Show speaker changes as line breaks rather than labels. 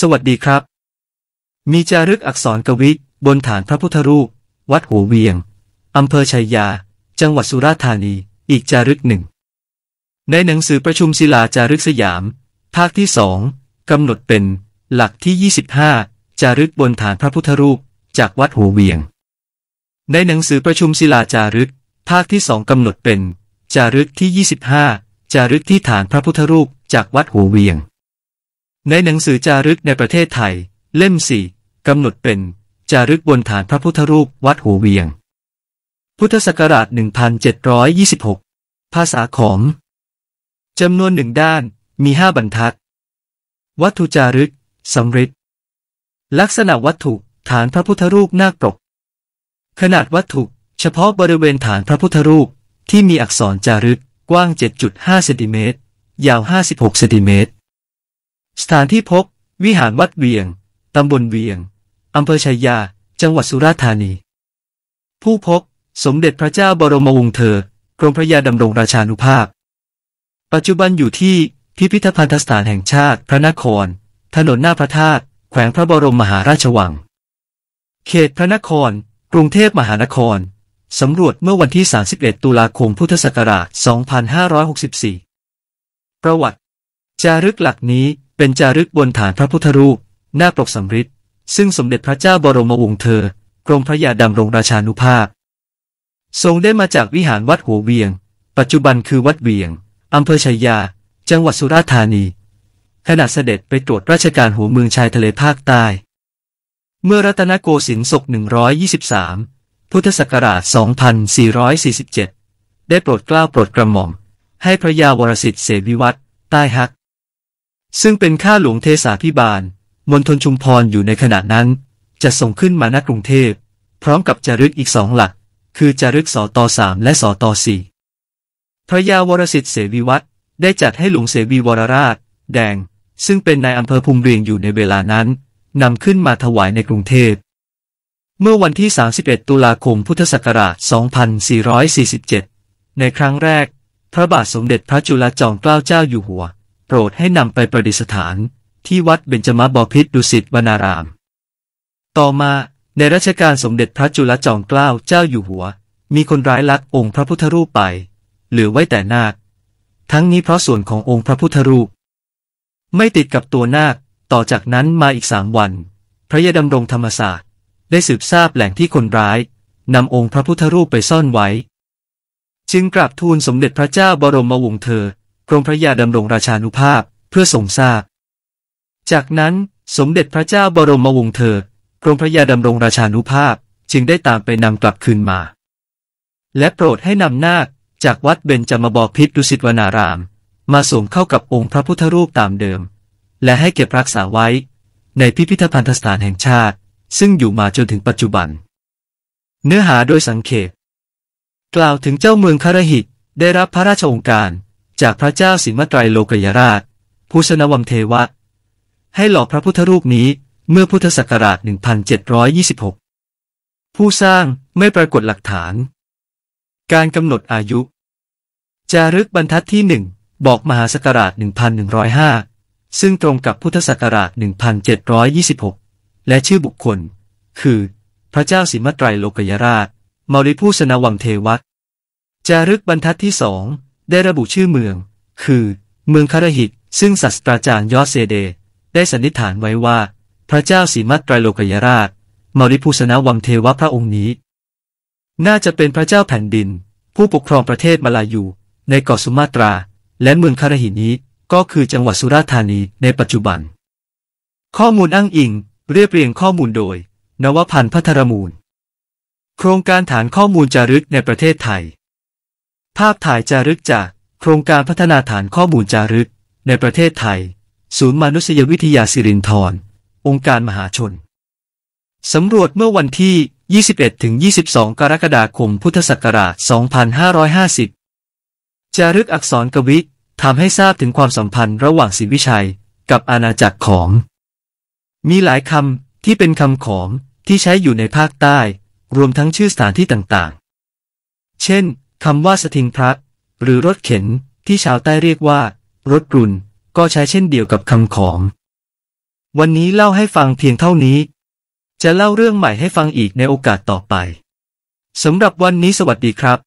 สวัสดีครับ มีจารึกอักษรกวิบนฐานพระพุทธรูปวัดหัวเวียง อำเภอชัยยา จังหวัดสุราษฎร์ธานี อีกจารึกหนึ่ง ในหนังสือประชุมศิลาจารึกสยาม ภาคที่สองกำหนดเป็น หลักที่ 25 จารึกบนฐานพระพุทธรูปจากวัดหัวเวียง ในหนังสือประชุมศิลาจารึก ภาคที่สองกำหนดเป็น จารึกที่ 25 จารึกที่ฐานพระพุทธรูปจากวัดหัวเวียงในหนังสือจารึกในประเทศไทย เล่มสี่กำหนดเป็น จารึกบนฐานพระพุทธรูปวัดหัวเวียง พุทธศักราช 1726 ภาษาขอมจำนวนหนึ่งด้านมีห้าบรรทัด วัตถุจารึก สำริดลักษณะวัตถุ ฐานพระพุทธรูปนาคปกขนาดวัตถุ เฉพาะบริเวณฐานพระพุทธรูปที่มีอักษรจารึกกว้าง 7.5เซนติเมตรยาว 56เซนติเมตรสถานที่พบ วิหารวัดเวียง ตำบลเวียง อำเภอชัยยา จังหวัดสุราษฎร์ธานี ผู้พบสมเด็จพระเจ้าบรมวงศ์เธอ กรมพระยาดำรงราชานุภาพ ปัจจุบันอยู่ที่พิพิธภัณฑสถานแห่งชาติพระนคร ถนนหน้าพระธาตุ แขวงพระบรมมหาราชวัง เขตพระนคร กรุงเทพมหานคร สำรวจเมื่อวันที่ 31 ตุลาคม พุทธศักราช 2564 ประวัติ จารึกหลักนี้เป็นจารึกบนฐานพระพุทธรูป หน้าปกสำริดซึ่งสมเด็จพระเจ้าบรมวงศ์เธอ กรมพระยาดำรงราชานุภาพทรงได้มาจากวิหารวัดหัวเวียง ปัจจุบันคือวัดเวียง อำเภอชัยยา จังหวัดสุราษฎร์ธานีขณะเสด็จไปตรวจราชการหัวเมืองชายทะเลภาคใต้ เมื่อรัตนโกสินทร์ศก 123 พุทธศักราช 2447 ได้โปรดเกล้าโปรดกระหม่อม ให้พระยาวรสิทธิเสวิวัตใต้ฮักซึ่งเป็นข้าหลวงเทศาพิบาลมณฑลชุมพรอยู่ในขณะนั้น จะส่งขึ้นมาณกรุงเทพพร้อมกับจารึกอีกสองหลัก คือจารึกสอตอสามและสอตอสี่พระยาวรสิทธิเสวีวัตรได้จัดให้หลวงเสวีวรราช แดง ซึ่งเป็นนายอำเภอภูมิเรียงอยู่ในเวลานั้นนำขึ้นมาถวายในกรุงเทพเมื่อวันที่ 31 ตุลาคม พุทธศักราช 2447 ในครั้งแรก พระบาทสมเด็จพระจุลจอมเกล้าเจ้าอยู่หัวรดให้นำไปประดิษฐาน ที่วัดเบญจมาบพิตรดุสิตวนาราม ต่อมาในรัชกาลสมเด็จพระจุลจอมเกล้าเจ้าอยู่หัว มีคนร้ายลักองค์พระพุทธรูปไปเหลือไว้แต่นาค ทั้งนี้เพราะส่วนขององค์พระพุทธรูป ไม่ติดกับตัวนาคต่อจากนั้นมาอีกสามวัน พระยาดำรงธรรมศาสตร์ ได้สืบทราบแหล่งที่คนร้ายนำองค์พระพุทธรูปไปซ่อนไว้ จึงกราบทูลสมเด็จพระเจ้าบรมวงศ์เธอกรมพระยาดำรงราชานุภาพเพื่อทรงทราบจากนั้นสมเด็จพระเจ้าบรมวงศ์เธอกรมพระยาดำรงราชานุภาพจึงได้ตามไปนำกลับคืนมา และโปรดให้นำนาคจากวัดเบญจมบพิตรดุสิตวนาราม มาส่งเข้ากับองค์พระพุทธรูปตามเดิม และให้เก็บรักษาไว้ในพิพิธภัณฑสถานแห่งชาติ ซึ่งอยู่มาจนถึงปัจจุบัน เนื้อหาโดยสังเขปกล่าวถึงเจ้าเมืองคารหิตได้รับพระราชองการจากพระเจ้าสินมตรัยโลกยราชผู้ชนวังเทวะ ให้หล่อพระพุทธรูปนี้เมื่อพุทธศักราช 1726 ผู้สร้างไม่ปรากฏหลักฐาน การกำหนดอายุ จารึกบรรทัดที่หนึ่งบอกมหาศักราช 1105 ซึ่งตรงกับพุทธศักราช 1726 และชื่อบุคคล คือ พระเจ้าสิมตรัยโลกยราชมาริผู้ชนะวังเทวะจารึกบรรทัดที่สองได้ระบุชื่อเมือง คือเมืองคารหิต ซึ่งศาสตราจารย์ยอเซเด ได้สันนิษฐานไว้ว่า พระเจ้าสีมัตไตรโลกยราชมาริภูสนาวังเทวะพระองค์นี้ น่าจะเป็นพระเจ้าแผ่นดิน ผู้ปกครองประเทศมาลายูในเกาะสุมาตรา และเมืองคารหินี้ก็คือจังหวัดสุราษฎร์ธานีในปัจจุบัน ข้อมูลอ้างอิงเรียบเรียงข้อมูลโดย นวพันธ์พัทรมูล โครงการฐานข้อมูลจารึกในประเทศไทยภาพถ่ายจารึกจากโครงการพัฒนาฐานข้อมูลจารึกในประเทศไทย ศูนย์มนุษยวิทยาสิรินธร องค์การมหาชน สำรวจเมื่อวันที่ 21-22 กรกฎาคมพุทธศักราช 2550 จารึกอักษรกวิทำให้ทราบถึงความสัมพันธ์ระหว่างศิวิชัย กับอาณาจักรของ มีหลายคำที่เป็นคำของที่ใช้อยู่ในภาคใต้ รวมทั้งชื่อสถานที่ต่างๆ เช่นคำว่าสถิงพระ หรือรถเข็นที่ชาวใต้เรียกว่า รถกรุนก็ใช้เช่นเดียวกับคำของวันนี้เล่าให้ฟังเพียงเท่านี้ จะเล่าเรื่องใหม่ให้ฟังอีกในโอกาสต่อไปสำหรับวันนี้สวัสดีครับ